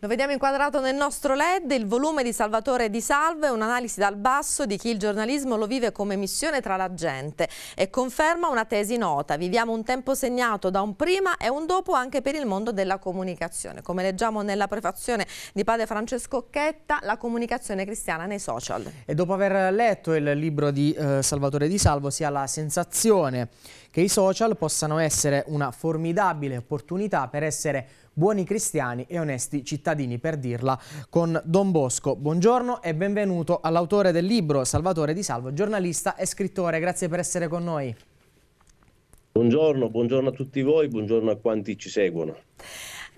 Lo vediamo inquadrato nel nostro LED, il volume di Salvatore Di Salve, un'analisi dal basso di chi il giornalismo lo vive come missione tra la gente e conferma una tesi nota. Viviamo un tempo segnato da un prima e un dopo anche per il mondo della comunicazione. Come leggiamo nella prefazione di padre Francesco Chetta, la comunicazione cristiana nei social. E dopo aver letto il libro di eh, Salvatore Di Salvo si ha la sensazione che i social possano essere una formidabile opportunità per essere buoni cristiani e onesti cittadini, per dirla con Don Bosco. Buongiorno e benvenuto all'autore del libro Salvatore Di Salvo, giornalista e scrittore. Grazie per essere con noi. Buongiorno, buongiorno a tutti voi, buongiorno a quanti ci seguono.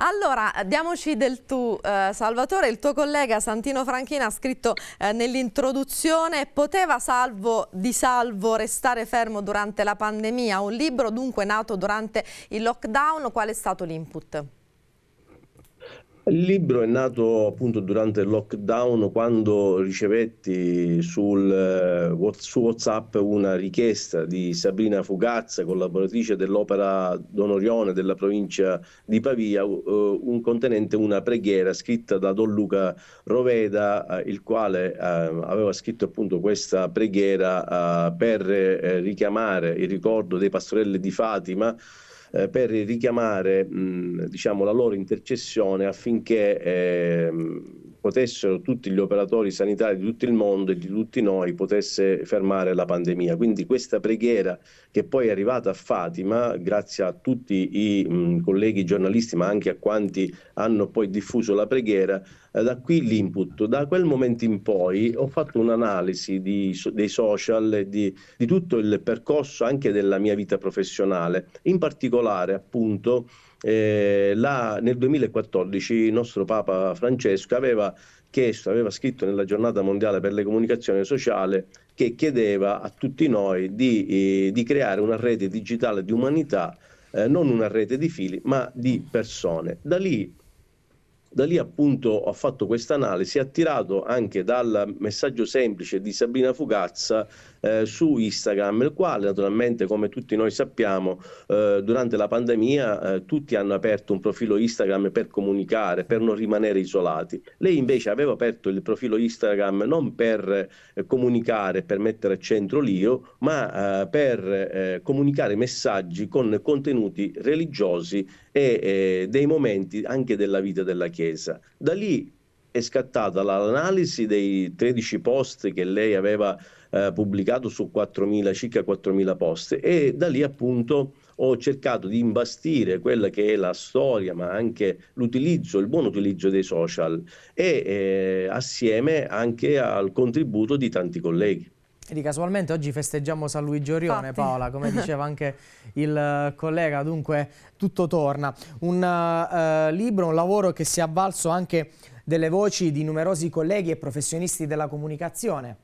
Allora, diamoci del tu, eh, Salvatore. Il tuo collega Santino Franchina ha scritto eh, nell'introduzione Poteva salvo di salvo restare fermo durante la pandemia? Un libro dunque nato durante il lockdown, qual è stato l'input? Il libro è nato appunto durante il lockdown quando ricevetti sul, eh, su WhatsApp una richiesta di Sabrina Fugazza, collaboratrice dell'Opera Don Orione della provincia di Pavia, eh, un contenente una preghiera scritta da Don Luca Roveda, eh, il quale aveva scritto appunto questa preghiera per richiamare il ricordo dei pastorelli di Fatima eh, per richiamare mh, diciamo, la loro intercessione affinché eh, potessero tutti gli operatori sanitari di tutto il mondo e di tutti noi potesse fermare la pandemia. Quindi questa preghiera che poi è arrivata a Fatima, grazie a tutti i mh, colleghi giornalisti, ma anche a quanti hanno poi diffuso la preghiera, eh, da qui l'input. Da quel momento in poi ho fatto un'analisi di, dei social, di, di tutto il percorso anche della mia vita professionale, in particolare appunto eh, la, nel 2014 il nostro Papa Francesco aveva chiesto, aveva scritto nella giornata mondiale per le comunicazioni sociali che chiedeva a tutti noi di, eh, di creare una rete digitale di umanità, eh, non una rete di fili, ma di persone. Da lì, da lì appunto ho fatto questa analisi, attirato anche dal messaggio semplice di Sabina Fugazza eh, su Instagram, il quale naturalmente come tutti noi sappiamo eh, durante la pandemia eh, tutti hanno aperto un profilo Instagram per comunicare, per non rimanere isolati. Lei invece aveva aperto il profilo Instagram non per eh, comunicare, per mettere a centro l'io, ma eh, per eh, comunicare messaggi con contenuti religiosi e dei momenti anche della vita della Chiesa. Da lì è scattata l'analisi dei 13 post che lei aveva eh, pubblicato su 4.000, circa 4.000 post e da lì appunto ho cercato di imbastire quella che è la storia ma anche l'utilizzo, il buon utilizzo dei social e eh, assieme anche al contributo di tanti colleghi. E di casualmente oggi festeggiamo San Luigi Orione, Fatti. Paola, come diceva anche il eh, collega, dunque tutto torna. Un uh, libro, un lavoro che si è avvalso anche delle voci di numerosi colleghi e professionisti della comunicazione.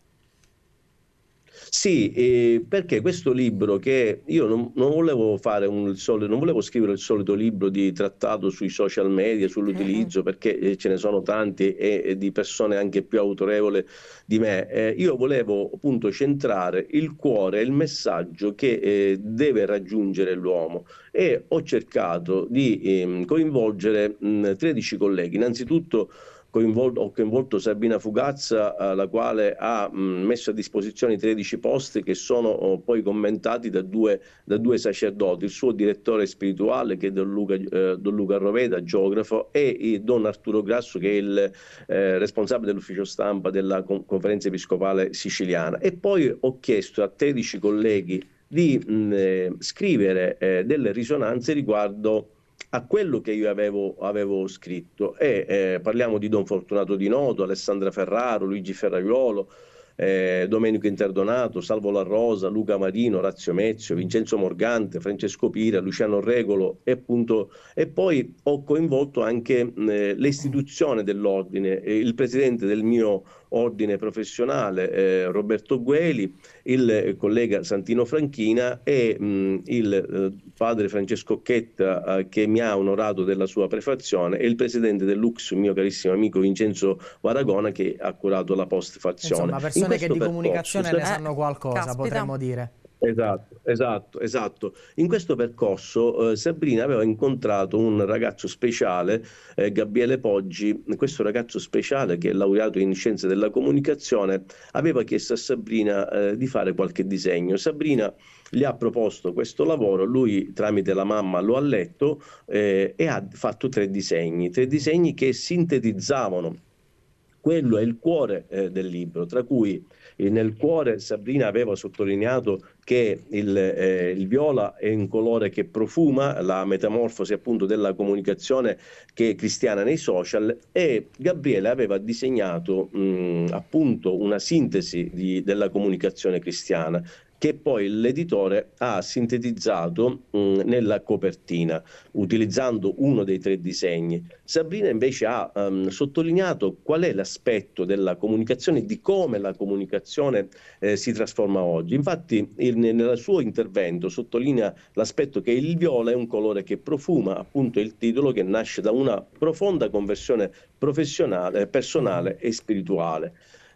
Sì, eh, perché questo libro che io non, non, volevo un, solito, non, volevo scrivere il solito libro di trattato sui social media, sull'utilizzo, uh perché eh, ce ne sono tanti e, e, di persone anche più autorevole di me. Eh, io volevo appunto centrare il cuore, il messaggio che eh, deve raggiungere l'uomo e ho cercato di ehm, coinvolgere mh, 13 colleghi, innanzitutto coinvol- ho coinvolto Sabina Fugazza, eh, la quale ha mh, messo a disposizione 13 posti che sono oh, poi commentati da due, da due, sacerdoti, il suo direttore spirituale che è Don Luca, eh, Don Luca Roveda, geografo, e Don Arturo Grasso che è il eh, responsabile dell'ufficio stampa della con- conferenza episcopale siciliana. E poi ho chiesto a 13 colleghi di mh, eh, scrivere eh, delle risonanze riguardo a quello che io avevo, avevo scritto. E eh, parliamo di Don Fortunato di Noto, Alessandra Ferraro, Luigi Ferraiuolo, eh, Domenico Interdonato, Salvo La Rosa, Luca Marino, Razio Mezio, Vincenzo Morgante, Francesco Pira, Luciano Regolo e, appunto, e poi ho coinvolto anche eh, l'istituzione dell'ordine, eh, il presidente del mio ordine professionale eh, Roberto Gueli, il eh, collega Santino Franchina e mh, il eh, padre Francesco Chetta eh, che mi ha onorato della sua prefazione e il presidente dell'UX, mio carissimo amico Vincenzo Varagona che ha curato la postfazione. Insomma, persone che di comunicazione ne eh, sanno qualcosa, Caspita. potremmo dire. Esatto, esatto, esatto. In questo percorso eh, Sabrina aveva incontrato un ragazzo speciale, eh, Gabriele Poggi, questo ragazzo speciale che è laureato in scienze della comunicazione, aveva chiesto a Sabrina eh, di fare qualche disegno. Sabrina gli ha proposto questo lavoro, lui tramite la mamma lo ha letto eh, e ha fatto tre disegni, tre disegni che sintetizzavano quello è il cuore eh, del libro, tra cui eh, nel cuore Sabrina aveva sottolineato che il, eh, il, viola è un colore che profuma la metamorfosi appunto della comunicazione che è cristiana nei social e Gabriele aveva disegnato mh, appunto una sintesi di, della comunicazione cristiana che poi l'editore ha sintetizzato mh, mm, nella copertina, utilizzando uno dei tre disegni. Sabrina invece ha um, sottolineato qual è l'aspetto della comunicazione, di come la comunicazione eh, si trasforma oggi. Infatti il, nel suo intervento sottolinea l'aspetto che il viola è un colore che profuma, appunto il titolo che nasce da una profonda conversione professionale, personale e spirituale.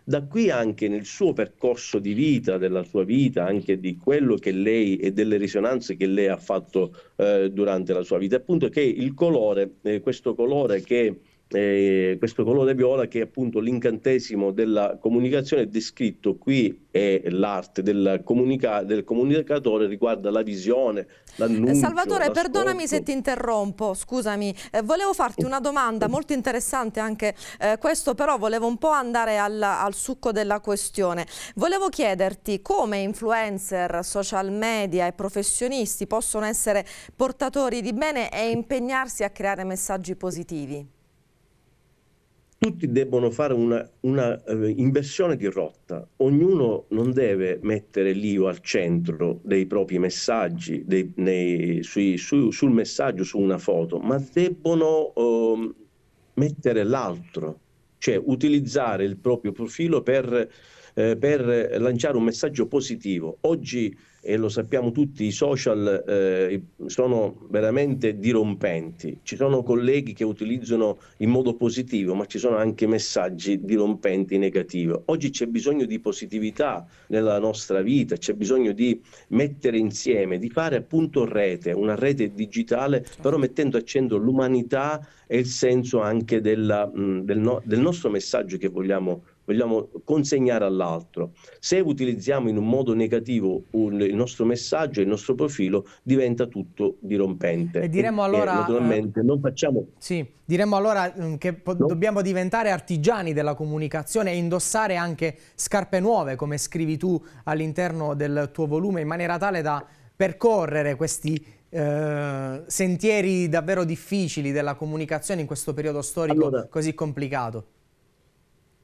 Da qui anche nel suo percorso di vita, della sua vita, anche di quello che lei e delle risonanze che lei ha fatto eh, durante la sua vita. Appunto che il colore, eh, questo colore che eh, questo colore viola che è appunto l'incantesimo della comunicazione descritto qui è l'arte del, comunica- del comunicatore riguarda la visione, l'annuncio. Salvatore, l'ascolto. perdonami se ti interrompo, scusami, eh, volevo farti una domanda molto interessante anche eh, questo, però volevo un po' andare al, al succo della questione. Volevo chiederti come influencer, social media e professionisti possono essere portatori di bene e impegnarsi a creare messaggi positivi tutti debbono fare una, una eh, inversione di rotta, ognuno non deve mettere l'io al centro dei propri messaggi, dei, nei, sui, su, sul messaggio, su una foto, ma debbono eh, mettere l'altro, cioè utilizzare il proprio profilo per, eh, per lanciare un messaggio positivo. Oggi e lo sappiamo tutti, i social eh, sono veramente dirompenti. Ci sono colleghi che utilizzano in modo positivo, ma ci sono anche messaggi dirompenti negativi. Oggi c'è bisogno di positività nella nostra vita, c'è bisogno di mettere insieme, di fare appunto rete, una rete digitale, però mettendo a centro l'umanità e il senso anche della, mh, mm, del, no, del nostro messaggio che vogliamo vogliamo consegnare all'altro. Se utilizziamo in un modo negativo un, il nostro messaggio, il nostro profilo, diventa tutto dirompente. E diremmo allora... E eh, naturalmente non facciamo... Sì, diremmo allora mm, che no? dobbiamo diventare artigiani della comunicazione e indossare anche scarpe nuove, come scrivi tu all'interno del tuo volume, in maniera tale da percorrere questi eh, sentieri davvero difficili della comunicazione in questo periodo storico allora, così complicato?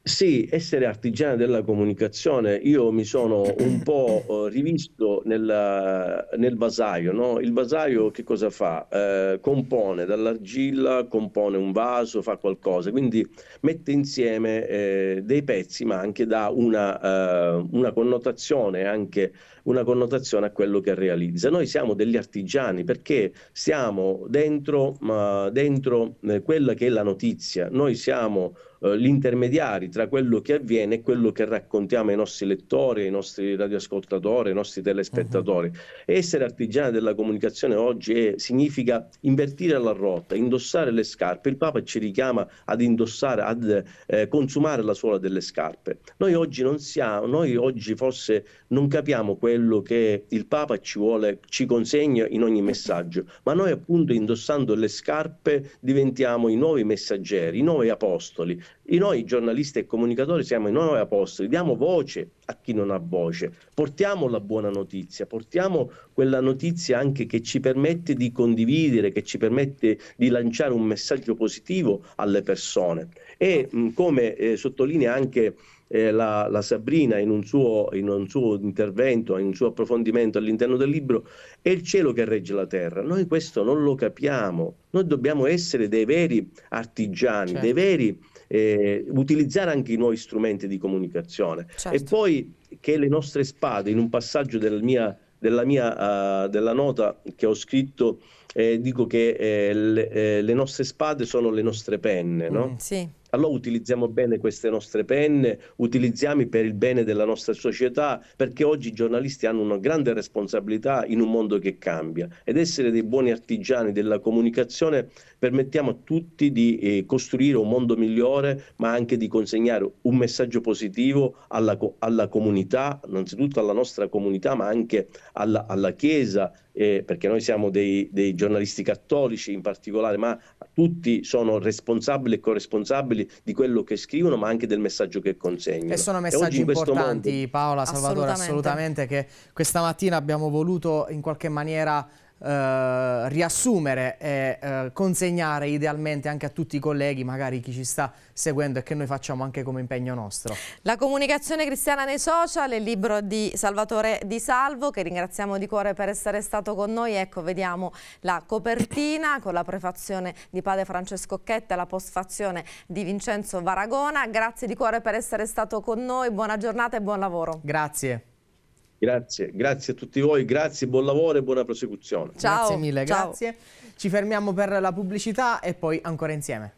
Sì, essere artigiana della comunicazione, io mi sono un po' eh, rivisto nel, nel vasaio. No? Il vasaio che cosa fa? Eh, compone dall'argilla, compone un vaso, fa qualcosa, quindi mette insieme eh, dei pezzi, ma anche dà una, eh, una, connotazione, anche una connotazione a quello che realizza. Noi siamo degli artigiani perché siamo dentro, ma dentro eh, quella che è la notizia. Noi siamo eh, gli intermediari tra quello che avviene e quello che raccontiamo ai nostri lettori, ai nostri radioascoltatori, ai nostri telespettatori. Uh-huh. Essere artigiani della comunicazione oggi è, significa invertire la rotta, indossare le scarpe. Il Papa ci richiama ad indossare, ad eh, consumare la suola delle scarpe. Noi oggi non siamo, noi oggi forse non capiamo quello che il Papa ci vuole, ci consegna in ogni messaggio, ma noi appunto indossando le scarpe diventiamo i nuovi messaggeri, i nuovi apostoli, e noi giornalisti e comunicatori siamo i nuovi apostoli, diamo voce a chi non ha voce, portiamo la buona notizia, portiamo quella notizia anche che ci permette di condividere, che ci permette di lanciare un messaggio positivo alle persone. E come eh, sottolinea anche eh, la, la, Sabrina in un, suo, in un, suo, intervento, in un suo approfondimento all'interno del libro, è il cielo che regge la terra. Noi questo non lo capiamo, noi dobbiamo essere dei veri artigiani, certo. dei veri eh, utilizzare anche i nuovi strumenti di comunicazione certo. e poi che le nostre spade in un passaggio del mia, della, mia, uh, della nota che ho scritto eh, dico che eh, le, eh, le, nostre spade sono le nostre penne, no? Mm, sì allora utilizziamo bene queste nostre penne, utilizziamo per il bene della nostra società, perché oggi i giornalisti hanno una grande responsabilità in un mondo che cambia ed essere dei buoni artigiani della comunicazione permettiamo a tutti di eh, costruire un mondo migliore, ma anche di consegnare un messaggio positivo alla, alla comunità, innanzitutto alla nostra comunità, ma anche alla, alla Chiesa, eh, perché noi siamo dei, dei giornalisti cattolici in particolare, ma tutti sono responsabili e corresponsabili di quello che scrivono, ma anche del messaggio che consegnano. E sono messaggi e importanti, mondo... Paola, Salvatore, assolutamente. assolutamente, che questa mattina abbiamo voluto in qualche maniera eh, riassumere e eh, consegnare idealmente anche a tutti i colleghi, magari chi ci sta seguendo e che noi facciamo anche come impegno nostro. La comunicazione cristiana nei social, il libro di Salvatore Di Salvo che ringraziamo di cuore per essere stato con noi, ecco vediamo la copertina con la prefazione di padre Francesco Chetta, la postfazione di Vincenzo Varagona, grazie di cuore per essere stato con noi, buona giornata e buon lavoro. Grazie. Grazie, grazie a tutti voi, grazie, buon lavoro e buona prosecuzione. Ciao, grazie mille, ciao. grazie. Ci fermiamo per la pubblicità e poi ancora insieme.